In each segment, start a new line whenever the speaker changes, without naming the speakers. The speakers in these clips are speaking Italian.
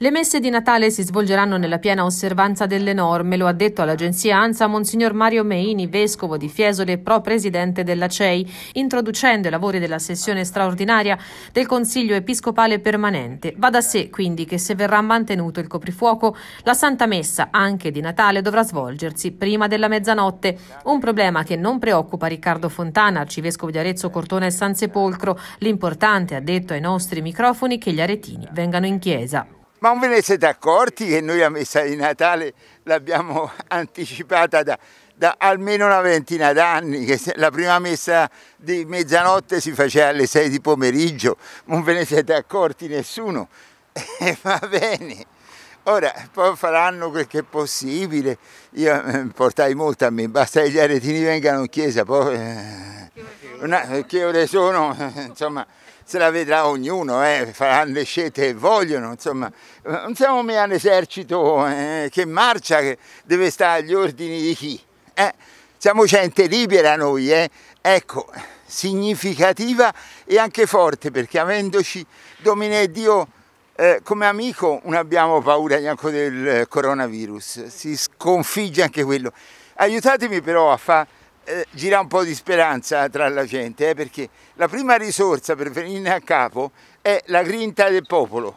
Le messe di Natale si svolgeranno nella piena osservanza delle norme, lo ha detto all'agenzia ANSA Monsignor Mario Meini, vescovo di Fiesole e pro-presidente della CEI, introducendo i lavori della sessione straordinaria del Consiglio Episcopale Permanente. Va da sé quindi che se verrà mantenuto il coprifuoco, la Santa Messa, anche di Natale, dovrà svolgersi prima della mezzanotte, un problema che non preoccupa Riccardo Fontana, arcivescovo di Arezzo, Cortona e San Sepolcro. L'importante, ha detto ai nostri microfoni, che gli aretini vengano in chiesa.
Ma non ve ne siete accorti che noi la messa di Natale l'abbiamo anticipata da, da, almeno una ventina d'anni, che la prima messa di mezzanotte si faceva alle sei di pomeriggio, non ve ne siete accorti nessuno. E eh, va bene. Ora, poi faranno quel che è possibile, io eh, portai molto a me, basta che gli aretini vengano in chiesa, poi... Eh, una, che ore sono, insomma, se la vedrà ognuno, eh, faranno le scelte che vogliono, insomma. Non siamo mica un esercito eh, che marcia, che deve stare agli ordini di chi. Eh? Siamo gente libera noi, eh. ecco, significativa e anche forte, perché avendoci Domine Dio eh, come amico non abbiamo paura neanche del coronavirus, si sconfigge anche quello. Aiutatemi però a fare eh, gira un po' di speranza tra la gente, eh, perché la prima risorsa per venirne a capo è la grinta del popolo.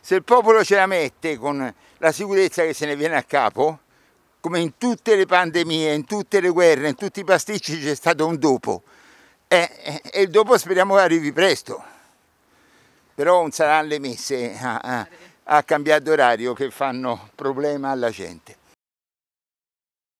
Se il popolo ce la mette con la sicurezza che se ne viene a capo, come in tutte le pandemie, in tutte le guerre, in tutti i pasticci c'è stato un dopo. Eh, eh e il dopo speriamo che arrivi presto. Però non saranno le messe a, a, a cambiare d'orario che fanno problema alla gente.